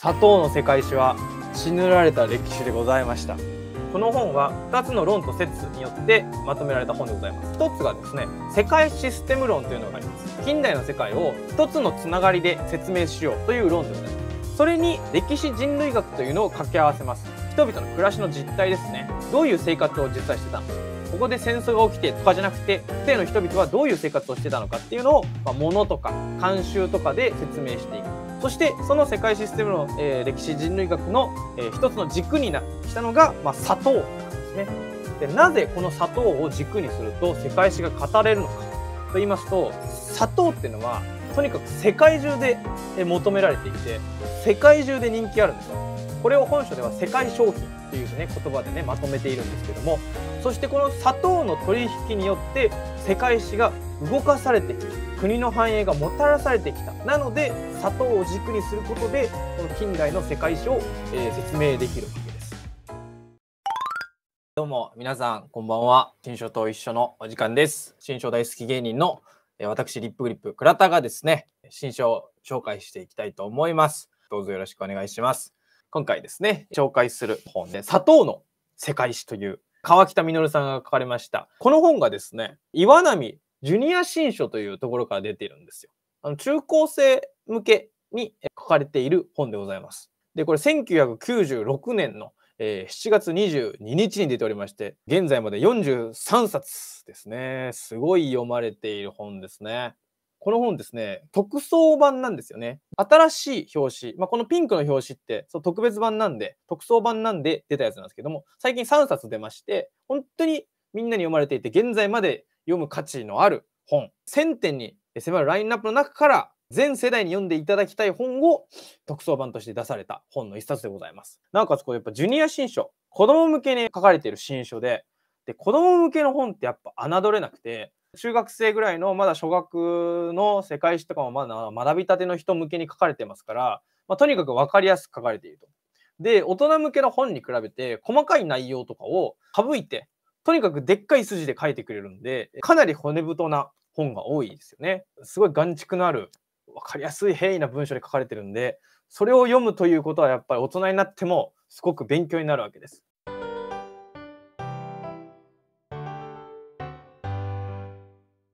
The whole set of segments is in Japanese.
砂糖の世界史は血塗られた歴史でございましたこの本は2つの論と説によってまとめられた本でございます1つがですね世界システム論というのがあります近代の世界を1つのつながりで説明しようという論でございますそれに歴史人類学というのを掛け合わせます人々の暮らしの実態ですねどういう生活を実際してたのかここで戦争が起きてとかじゃなくて不正の人々はどういう生活をしてたのかっていうのを、まあ、物とか慣習とかで説明していくそしてその世界システムの、えー、歴史人類学の、えー、一つの軸になたのが、まあ、砂糖なんですねでなぜこの砂糖を軸にすると世界史が語れるのかと言いますと砂糖っていうのはとにかく世界中で求められていて世界中で人気あるんですよこれを本書では世界商品っていうね言葉でねまとめているんですけどもそしてこの砂糖の取引によって世界史が動かされてきて国の繁栄がもたらされてきたなので砂糖を軸にすることでこの近代の世界史を、えー、説明できるわけですどうも皆さんこんばんは新書と一緒のお時間です新書大好き芸人の、えー、私リップグリップ倉田がですね新書を紹介していきたいと思いますどうぞよろしくお願いします今回ですね紹介する本で砂糖の世界史という川北実さんが書かれましたこの本がですね岩波ジュニア新書というところから出ているんですよ。あの中高生向けに書かれている本でございます。で、これ1996年の、えー、7月22日に出ておりまして、現在まで43冊ですね。すごい読まれている本ですね。この本ですね、特装版なんですよね。新しい表紙。まあ、このピンクの表紙って、そう特別版なんで、特装版なんで出たやつなんですけども、最近3冊出まして、本当にみんなに読まれていて、現在まで読む価値のある本1000点に迫るラインナップの中から全世代に読んでいただきたい本を特装版として出された本の一冊でございます。なおかつこれやっぱジュニア新書子供向けに書かれている新書でで子供向けの本ってやっぱ侮れなくて中学生ぐらいのまだ小学の世界史とかもまだ学びたての人向けに書かれてますから、まあ、とにかく分かりやすく書かれていると。で大人向けの本に比べて細かい内容とかを省いてとにかくでっかい筋で書いてくれるんで、かなり骨太な本が多いですよね。すごい眼蓄のある、分かりやすい平易な文章で書かれてるんで、それを読むということはやっぱり大人になってもすごく勉強になるわけです。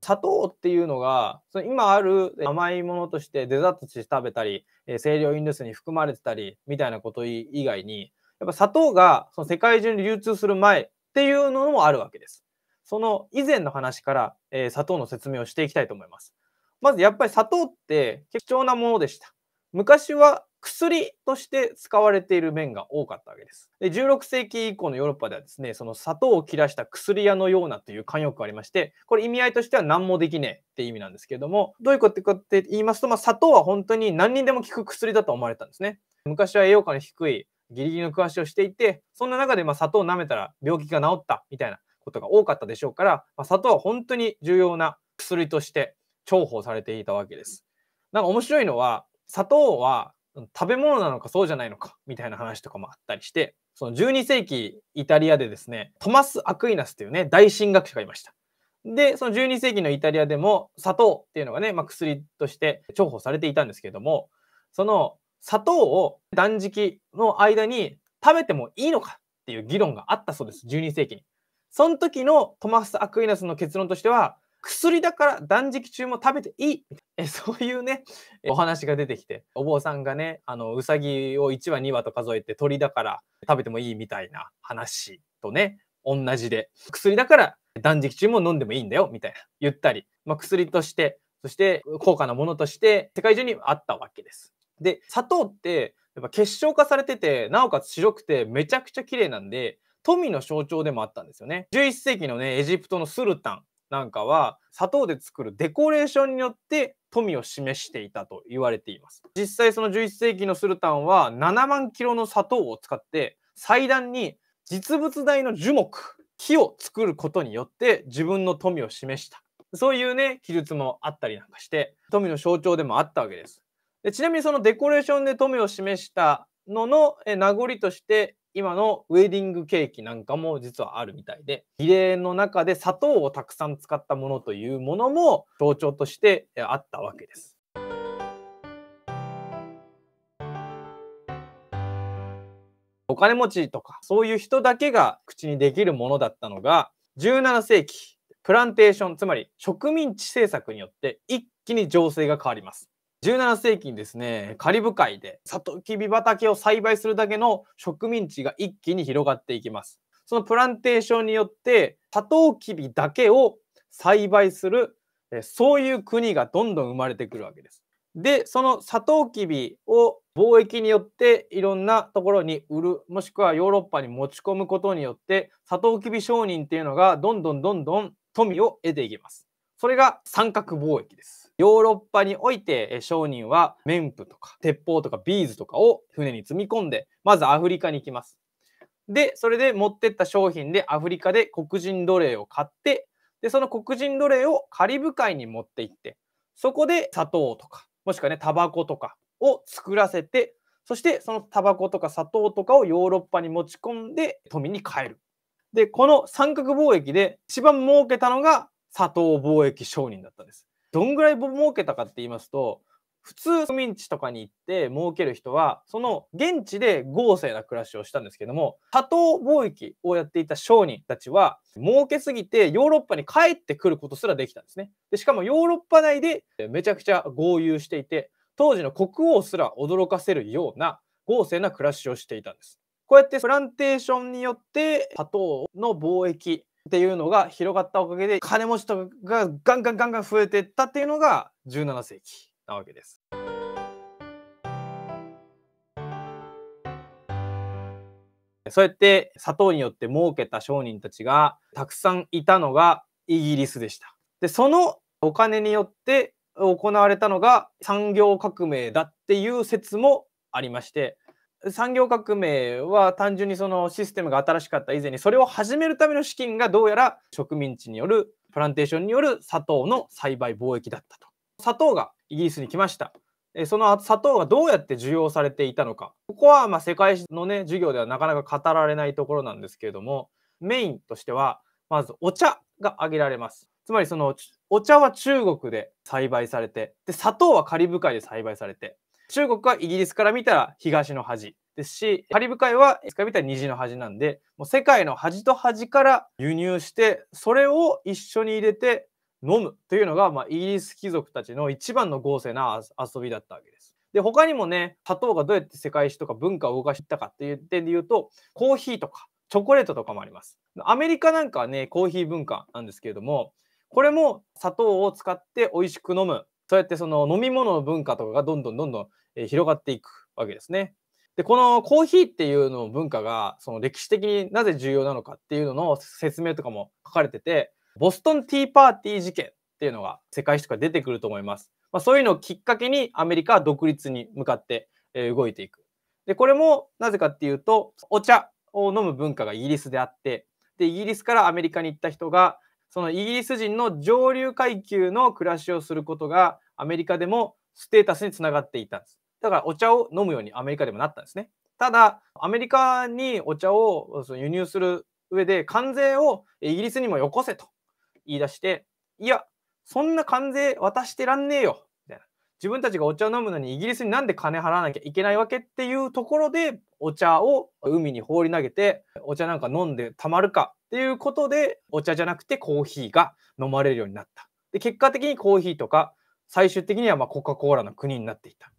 砂糖っていうのが今ある甘いものとしてデザートとして食べたり清涼飲料水に含まれてたりみたいなこと以外にやっぱ砂糖がその世界中に流通する前っていうのもあるわけです。その以前の話から、えー、砂糖の説明をしていきたいと思います。まずやっぱり砂糖って貴重なものでした。昔は薬として使われている面が多かったわけです。で16世紀以降のヨーロッパではですね、その砂糖を切らした薬屋のようなという慣用句がありまして、これ意味合いとしては何もできねえって意味なんですけれども、どういうことかって言いますと、まあ、砂糖は本当に何人でも効く薬だと思われたんですね。昔は栄養価の低いギリギリの食わしをしていて、そんな中でま砂糖を舐めたら病気が治ったみたいなことが多かったでしょうから、まあ、砂糖は本当に重要な薬として重宝されていたわけです。なんか面白いのは、砂糖は食べ物なのかそうじゃないのかみたいな話とかもあったりして、その12世紀イタリアでですね、トマス・アクイナスというね、大神学者がいました。で、その12世紀のイタリアでも砂糖っていうのがね、まあ、薬として重宝されていたんですけれども、その砂糖を断食の間に食べてもいいのかっていう議論があったそうです、12世紀に。その時のトマス・アクイナスの結論としては、薬だから断食中も食べていいえそういうねお話が出てきてお坊さんがねあのうさぎを1羽2羽と数えて鳥だから食べてもいいみたいな話とね同じで薬だから断食中も飲んでもいいんだよみたいな言ったり、まあ、薬としてそして高価なものとして世界中にあったわけです。で、砂糖って、やっぱ結晶化されてて、なおかつ白くてめちゃくちゃ綺麗なんで、富の象徴でもあったんですよね。11世紀のね、エジプトのスルタンなんかは、砂糖で作るデコレーションによって富を示していたと言われています。実際その11世紀のスルタンは7万キロの砂糖を使って、祭壇に実物大の樹木、木を作ることによって自分の富を示した。そういうね、記述もあったりなんかして、富の象徴でもあったわけです。でちなみにそのデコレーションで富を示したのの名残として今のウェディングケーキなんかも実はあるみたいで儀礼の中で砂糖をたくさん使ったものというものも象徴としてあったわけです。お金持ちとかそういう人だけが口にできるものだったのが17世紀プランテーションつまり植民地政策によって一気に情勢が変わります。17世紀にですねカリブ海でサトウキビ畑を栽培するだけの植民地が一気に広がっていきますそのプランテーションによってサトウキビだけを栽培するそういう国がどんどん生まれてくるわけですでそのサトウキビを貿易によっていろんなところに売るもしくはヨーロッパに持ち込むことによってサトウキビ商人っていうのがどんどんどんどん富を得ていきますそれが三角貿易です。ヨーロッパにおいて商人は綿布とか鉄砲とかビーズとかを船に積み込んでまずアフリカに行きます。でそれで持ってった商品でアフリカで黒人奴隷を買ってでその黒人奴隷をカリブ海に持って行ってそこで砂糖とかもしくはねタバコとかを作らせてそしてそのタバコとか砂糖とかをヨーロッパに持ち込んで富に変える。でこの三角貿易で一番儲けたのが砂糖貿易商人だったんです。どんぐらい儲けたかって言いますと、普通植民地とかに行って儲ける人は、その現地で豪勢な暮らしをしたんですけども、砂糖貿易をやっていた商人たちは、儲けすぎてヨーロッパに帰ってくることすらできたんですね。でしかもヨーロッパ内でめちゃくちゃ豪遊していて、当時の国王すら驚かせるような豪勢な暮らしをしていたんです。こうやってプランテーションによって砂糖の貿易っていうのが広がったおかげで金持ちとかがガンガンガンガン増えていったっていうのが17世紀なわけです。そうやって砂糖によって儲けた商人たちがたくさんいたのがイギリスでした。でそのお金によって行われたのが産業革命だっていう説もありまして産業革命は単純にそのシステムが新しかった以前にそれを始めるための資金がどうやら植民地によるプランテーションによる砂糖の栽培貿易だったと。砂糖がイギリスに来ました。その砂糖がどうやって需要されていたのか。ここはま世界史のね授業ではなかなか語られないところなんですけれどもメインとしてはまずお茶が挙げられます。つまりそのお茶は中国で栽培されてで砂糖はカリブ海で栽培されて中国はイギリスから見たら東の端ですし、カリブ海はイスから見たら西の端なんで、もう世界の端と端から輸入して、それを一緒に入れて飲むというのが、まあ、イギリス貴族たちの一番の豪勢な遊びだったわけです。で、他にもね、砂糖がどうやって世界史とか文化を動かしていったかっていう点で言うと、コーヒーとかチョコレートとかもあります。アメリカなんかはね、コーヒー文化なんですけれども、これも砂糖を使って美味しく飲む。そうやってその飲み物の文化とかがどんどんどんどんえ広がっていくわけですね。でこのコーヒーっていうの文化がその歴史的になぜ重要なのかっていうのの説明とかも書かれててボストンティーパーティー事件っていうのが世界史とか出てくると思います。まあ、そういうのをきっかけにアメリカは独立に向かってえ動いていく。でこれもなぜかっていうとお茶を飲む文化がイギリスであってでイギリスからアメリカに行った人がそのイギリス人の上流階級の暮らしをすることがアメリカでもステータスにつながっていたんです。だからお茶を飲むようにアメリカでもなったんですね。ただ、アメリカにお茶を輸入する上で、関税をイギリスにもよこせと言い出して、いや、そんな関税渡してらんねえよ。みたいな自分たちがお茶を飲むのにイギリスになんで金払わなきゃいけないわけっていうところで、お茶を海に放り投げて、お茶なんか飲んでたまるかっていうことで、お茶じゃなくてコーヒーが飲まれるようになった。で結果的にコーヒーとか最終的にはまコカ・コーラの国になっていた。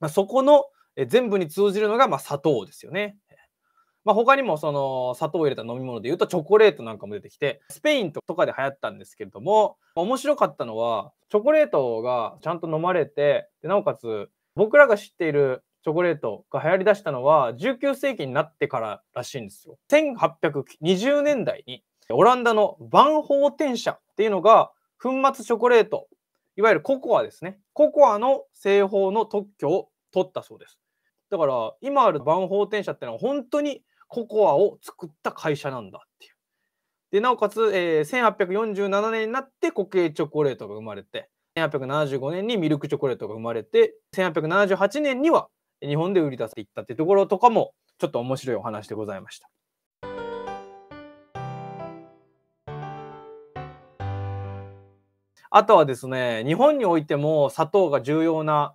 まあ、そこの全部に通じるのがま砂糖ですよね。まあ、他にもその砂糖を入れた飲み物でいうとチョコレートなんかも出てきてスペインとかで流行ったんですけれども面白かったのはチョコレートがちゃんと飲まれてでなおかつ僕らが知っているチョコレートが流行りだしたのは19世紀になってかららしいんですよ。1820年代にオランダの万宝天社っていうのが粉末チョコレートいわゆるココアですね。ココアの製法の特許を取ったそうです。だから、今ある万法店社ってのは本当にココアを作った会社なんだっていう。で、なおかつ、えー、1847年になって固形チョコレートが生まれて、1875年にミルクチョコレートが生まれて、1878年には日本で売り出していったっていうところとかも、ちょっと面白いお話でございました。あとはですね、日本においても砂糖が重要な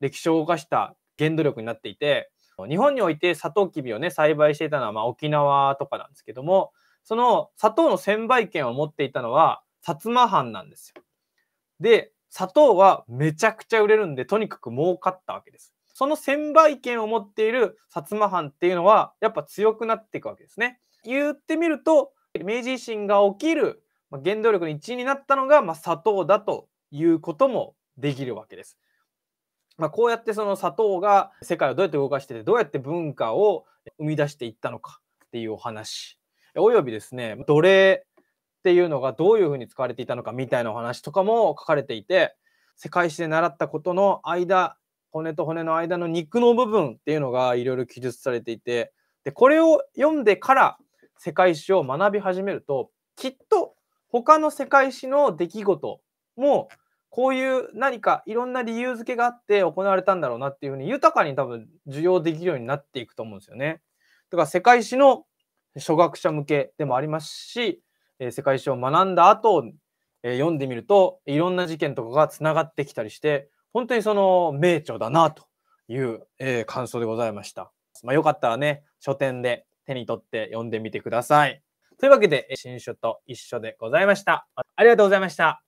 歴史を動かした原動力になっていて、日本においてサトウキビをね、栽培していたのはま沖縄とかなんですけども、その砂糖の専売権を持っていたのは薩摩藩なんですよ。で、砂糖はめちゃくちゃ売れるんで、とにかく儲かったわけです。その専売権を持っている薩摩藩っていうのは、やっぱ強くなっていくわけですね。言ってみると、明治維新が起きるまあ、原動力の一因になったのが、まあ、砂糖だということもできるわけです。まあ、こうやってその砂糖が世界をどうやって動かしててどうやって文化を生み出していったのかっていうお話およびですね奴隷っていうのがどういうふうに使われていたのかみたいなお話とかも書かれていて世界史で習ったことの間骨と骨の間の肉の部分っていうのがいろいろ記述されていてでこれを読んでから世界史を学び始めるときっと他の世界史の出来事もこういう何かいろんな理由付けがあって行われたんだろうなっていうふうに豊かに多分受容できるようになっていくと思うんですよね。だから世界史の初学者向けでもありますし、え世界史を学んだ後、え読んでみるといろんな事件とかがつながってきたりして本当にその名著だなという、え感想でございました。まあ、よかったらね書店で手に取って読んでみてください。というわけで、新書と一緒でございました。ありがとうございました。